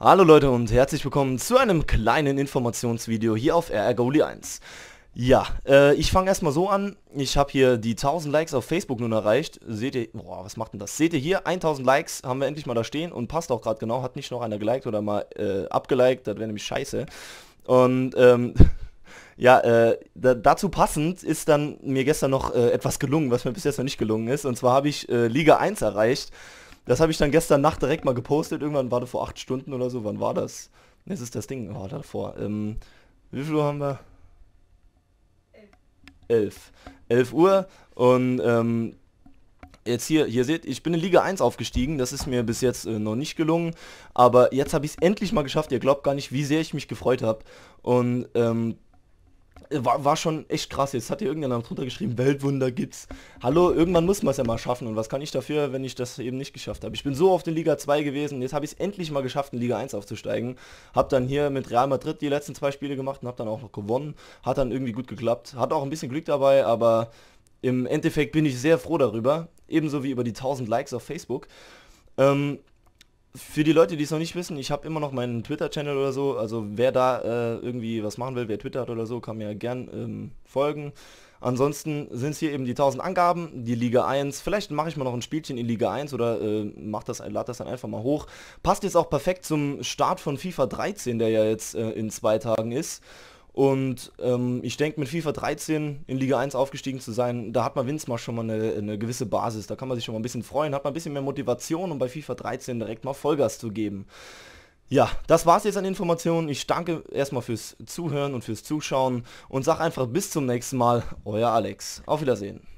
Hallo Leute und herzlich willkommen zu einem kleinen Informationsvideo hier auf RR Goalie 1. Ja, äh, ich fange erstmal so an. Ich habe hier die 1000 Likes auf Facebook nun erreicht. Seht ihr, boah, was macht denn das? Seht ihr hier, 1000 Likes haben wir endlich mal da stehen und passt auch gerade genau. Hat nicht noch einer geliked oder mal äh, abgeliked, das wäre nämlich scheiße. Und ähm, ja, äh, da, dazu passend ist dann mir gestern noch äh, etwas gelungen, was mir bis jetzt noch nicht gelungen ist. Und zwar habe ich äh, Liga 1 erreicht. Das habe ich dann gestern Nacht direkt mal gepostet. Irgendwann war das vor acht Stunden oder so. Wann war das? Jetzt ist das Ding. Oh, davor. Ähm, wie viel Uhr haben wir? Elf. Elf Uhr und ähm, jetzt hier, hier seht, ich bin in Liga 1 aufgestiegen, das ist mir bis jetzt äh, noch nicht gelungen, aber jetzt habe ich es endlich mal geschafft, ihr glaubt gar nicht, wie sehr ich mich gefreut habe und ähm, äh, war, war schon echt krass. Jetzt hat hier irgendjemand drunter geschrieben, Weltwunder gibt's. Hallo, irgendwann muss man es ja mal schaffen. Und was kann ich dafür, wenn ich das eben nicht geschafft habe? Ich bin so auf den Liga 2 gewesen. Jetzt habe ich es endlich mal geschafft, in Liga 1 aufzusteigen. Habe dann hier mit Real Madrid die letzten zwei Spiele gemacht und habe dann auch noch gewonnen. Hat dann irgendwie gut geklappt. Hat auch ein bisschen Glück dabei, aber im Endeffekt bin ich sehr froh darüber. Ebenso wie über die 1000 Likes auf Facebook. Ähm, für die Leute, die es noch nicht wissen, ich habe immer noch meinen Twitter-Channel oder so. Also wer da äh, irgendwie was machen will, wer Twitter hat oder so, kann mir gern ähm, folgen. Ansonsten sind es hier eben die 1000 Angaben, die Liga 1. Vielleicht mache ich mal noch ein Spielchen in Liga 1 oder äh, mach das, lad das dann einfach mal hoch. Passt jetzt auch perfekt zum Start von FIFA 13, der ja jetzt äh, in zwei Tagen ist. Und ähm, ich denke, mit FIFA 13 in Liga 1 aufgestiegen zu sein, da hat man Winsmar schon mal eine, eine, gewisse Basis. Da kann man sich schon mal ein bisschen freuen, hat man ein bisschen mehr Motivation, um bei FIFA 13 direkt mal Vollgas zu geben. Ja, das war's jetzt an Informationen. Ich danke erstmal fürs Zuhören und fürs Zuschauen und sag einfach bis zum nächsten Mal, euer Alex. Auf Wiedersehen.